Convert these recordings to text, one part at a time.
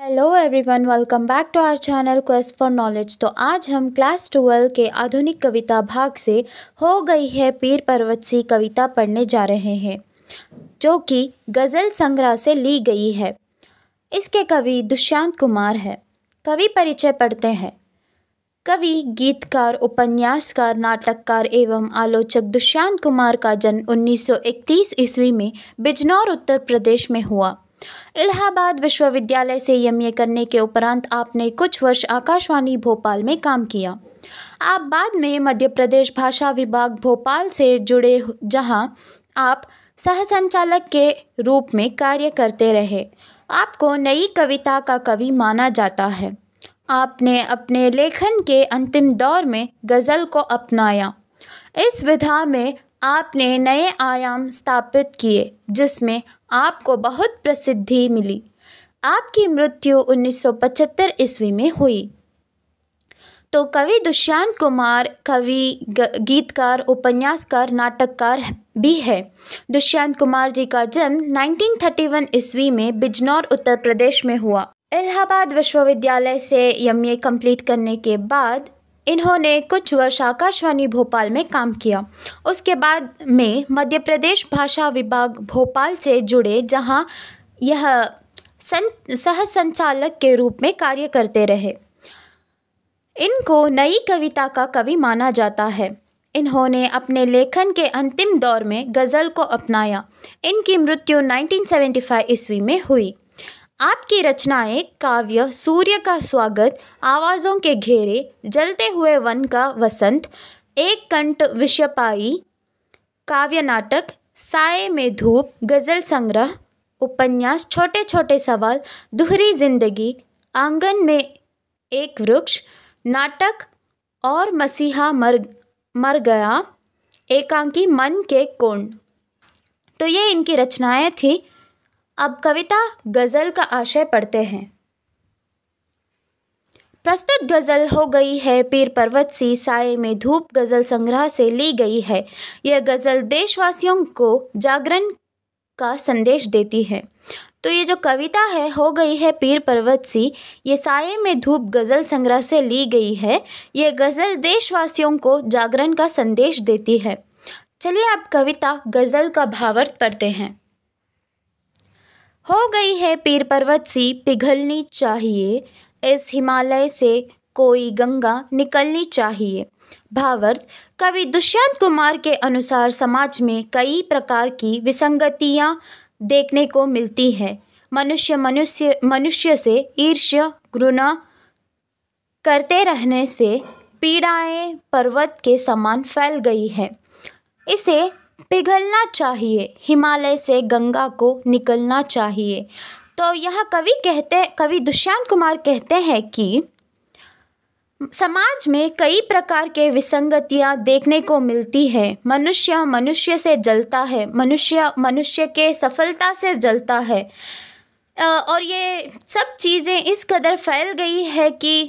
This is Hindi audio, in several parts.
hello everyone welcome back to our channel quest for knowledge तो आज हम क्लास ट्वेल्व के आधुनिक कविता भाग से हो गई है पीर पर्वत सी कविता पढ़ने जा रहे हैं जो कि गज़ल संग्रह से ली गई है इसके कवि दुष्यंत कुमार है कवि परिचय पढ़ते हैं कवि गीतकार उपन्यासकार नाटककार एवं आलोचक दुष्यंत कुमार का जन्म 1931 ईस्वी में बिजनौर उत्तर प्रदेश में हुआ इलाहाबाद विश्वविद्यालय से एम करने के उपरांत आपने कुछ वर्ष आकाशवाणी भोपाल में काम किया आप बाद में मध्य प्रदेश भाषा विभाग भोपाल से जुड़े जहां आप सह संचालक के रूप में कार्य करते रहे आपको नई कविता का कवि माना जाता है आपने अपने लेखन के अंतिम दौर में गज़ल को अपनाया इस विधा में आपने नए आयाम स्थापित किए जिसमें आपको बहुत प्रसिद्धि मिली आपकी मृत्यु 1975 ईस्वी में हुई तो कवि दुष्यंत कुमार कवि गीतकार उपन्यासकार नाटककार भी है दुष्यंत कुमार जी का जन्म 1931 ईस्वी में बिजनौर उत्तर प्रदेश में हुआ इलाहाबाद विश्वविद्यालय से एम ए कम्प्लीट करने के बाद इन्होंने कुछ वर्ष आकाशवाणी भोपाल में काम किया उसके बाद में मध्य प्रदेश भाषा विभाग भोपाल से जुड़े जहां यह सं सह संचालक के रूप में कार्य करते रहे इनको नई कविता का कवि माना जाता है इन्होंने अपने लेखन के अंतिम दौर में गज़ल को अपनाया इनकी मृत्यु 1975 ईस्वी में हुई आपकी रचनाएं काव्य सूर्य का स्वागत आवाज़ों के घेरे जलते हुए वन का वसंत एक कंठ विषयपाई काव्य नाटक साय में धूप गज़ल संग्रह उपन्यास छोटे छोटे सवाल दुहरी जिंदगी आंगन में एक वृक्ष नाटक और मसीहा मर मर गया एकांकी मन के कोण तो ये इनकी रचनाएं थीं अब कविता गज़ल का आशय पढ़ते हैं प्रस्तुत गज़ल हो गई है पीर पर्वत सी साय में धूप गज़ल संग्रह से ली गई है यह गज़ल देशवासियों को जागरण का संदेश देती है तो ये जो कविता है हो गई है पीर पर्वत सी ये साय में धूप गज़ल संग्रह से ली गई है यह गज़ल देशवासियों को जागरण का संदेश देती है चलिए आप कविता गज़ल का भावार्थ पढ़ते हैं हो गई है पीर पर्वत सी पिघलनी चाहिए इस हिमालय से कोई गंगा निकलनी चाहिए भावर्थ कवि दुष्यंत कुमार के अनुसार समाज में कई प्रकार की विसंगतियाँ देखने को मिलती हैं मनुष्य मनुष्य मनुष्य से ईर्ष्य घृणा करते रहने से पीड़ाएं पर्वत के समान फैल गई हैं इसे पिघलना चाहिए हिमालय से गंगा को निकलना चाहिए तो यह कवि कहते कवि दुष्यंत कुमार कहते हैं कि समाज में कई प्रकार के विसंगतियां देखने को मिलती है मनुष्य मनुष्य से जलता है मनुष्य मनुष्य के सफलता से जलता है और ये सब चीज़ें इस कदर फैल गई है कि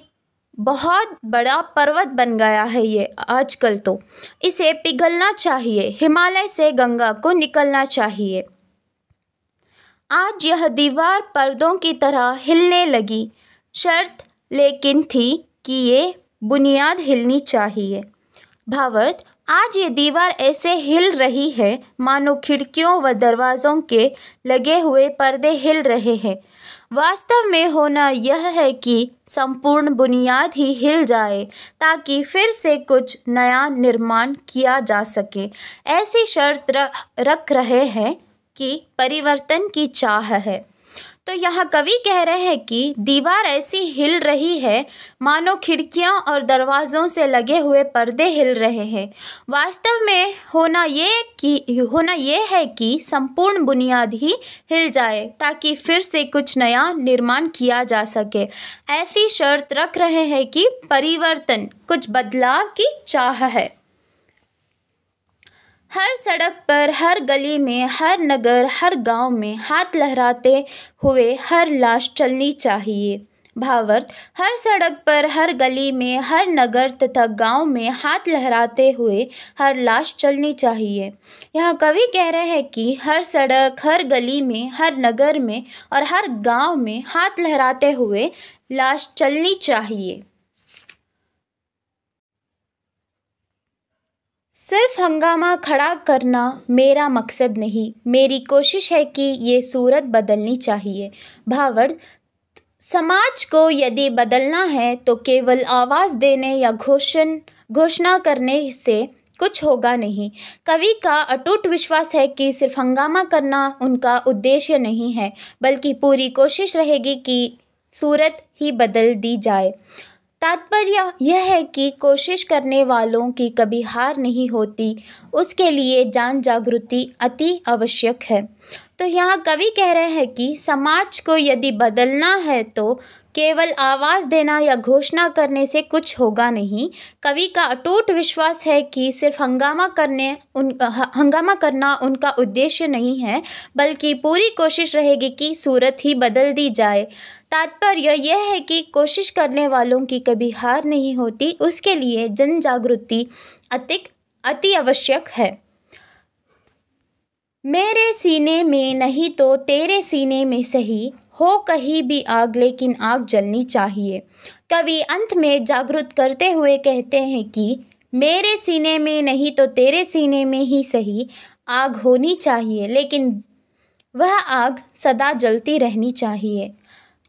बहुत बड़ा पर्वत बन गया है ये आजकल तो इसे पिघलना चाहिए हिमालय से गंगा को निकलना चाहिए आज यह दीवार पर्दों की तरह हिलने लगी शर्त लेकिन थी कि ये बुनियाद हिलनी चाहिए भावर्थ आज ये दीवार ऐसे हिल रही है मानो खिड़कियों व दरवाज़ों के लगे हुए पर्दे हिल रहे हैं वास्तव में होना यह है कि संपूर्ण बुनियाद ही हिल जाए ताकि फिर से कुछ नया निर्माण किया जा सके ऐसी शर्त रख रहे हैं कि परिवर्तन की चाह है तो यहाँ कवि कह रहे हैं कि दीवार ऐसी हिल रही है मानो खिड़कियों और दरवाज़ों से लगे हुए पर्दे हिल रहे हैं वास्तव में होना ये कि होना ये है कि संपूर्ण बुनियाद ही हिल जाए ताकि फिर से कुछ नया निर्माण किया जा सके ऐसी शर्त रख रहे हैं कि परिवर्तन कुछ बदलाव की चाह है हर सड़क पर हर गली में हर नगर हर गांव में हाथ लहराते हुए हर लाश चलनी चाहिए भावर्थ हर सड़क पर हर गली में हर नगर तथा गांव में हाथ लहराते हुए हर लाश चलनी चाहिए यहाँ कवि कह रहे हैं कि हर सड़क हर गली में हर नगर में और हर गांव में हाथ लहराते हुए लाश चलनी चाहिए सिर्फ हंगामा खड़ा करना मेरा मकसद नहीं मेरी कोशिश है कि ये सूरत बदलनी चाहिए भावड़ समाज को यदि बदलना है तो केवल आवाज़ देने या घोषण घोषणा करने से कुछ होगा नहीं कवि का अटूट विश्वास है कि सिर्फ हंगामा करना उनका उद्देश्य नहीं है बल्कि पूरी कोशिश रहेगी कि सूरत ही बदल दी जाए तात्पर्य यह है कि कोशिश करने वालों की कभी हार नहीं होती उसके लिए जान जागृति अति आवश्यक है तो यहाँ कवि कह रहे हैं कि समाज को यदि बदलना है तो केवल आवाज़ देना या घोषणा करने से कुछ होगा नहीं कवि का अटूट विश्वास है कि सिर्फ हंगामा करने उन हंगामा करना उनका उद्देश्य नहीं है बल्कि पूरी कोशिश रहेगी कि सूरत ही बदल दी जाए तात्पर्य यह है कि कोशिश करने वालों की कभी हार नहीं होती उसके लिए जन जागृति अतिक अति आवश्यक है मेरे सीने में नहीं तो तेरे सीने में सही हो कहीं भी आग लेकिन आग जलनी चाहिए कवि अंत में जागृत करते हुए कहते हैं कि मेरे सीने में नहीं तो तेरे सीने में ही सही आग होनी चाहिए लेकिन वह आग सदा जलती रहनी चाहिए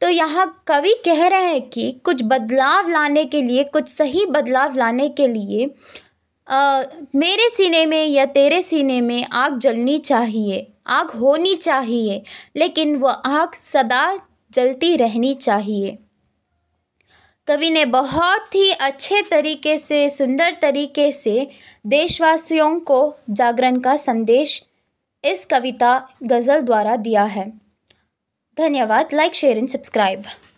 तो यहाँ कवि कह रहे हैं कि कुछ बदलाव लाने के लिए कुछ सही बदलाव लाने के लिए मेरे सीने में या तेरे सीने में आग जलनी चाहिए आग होनी चाहिए लेकिन वह आग सदा जलती रहनी चाहिए कवि ने बहुत ही अच्छे तरीके से सुंदर तरीके से देशवासियों को जागरण का संदेश इस कविता गज़ल द्वारा दिया है धन्यवाद लाइक शेयर एंड सब्सक्राइब